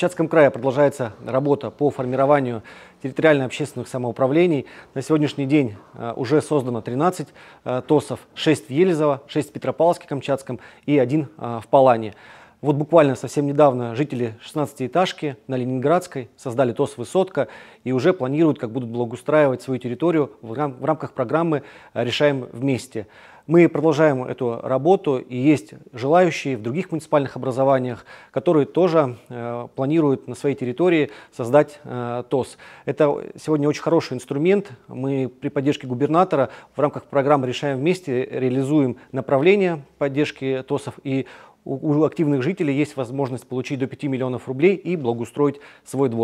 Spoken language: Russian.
Камчатском крае продолжается работа по формированию территориально-общественных самоуправлений. На сегодняшний день э, уже создано 13 э, ТОСов, 6 в Елизово, 6 в Петропавловске-Камчатском и 1 э, в Палане. Вот буквально совсем недавно жители 16-этажки на Ленинградской создали ТОС «Высотка» и уже планируют, как будут благоустраивать свою территорию в рамках программы «Решаем вместе». Мы продолжаем эту работу, и есть желающие в других муниципальных образованиях, которые тоже э, планируют на своей территории создать э, ТОС. Это сегодня очень хороший инструмент. Мы при поддержке губернатора в рамках программы «Решаем вместе» реализуем направление поддержки ТОСов и у активных жителей есть возможность получить до 5 миллионов рублей и благоустроить свой двор.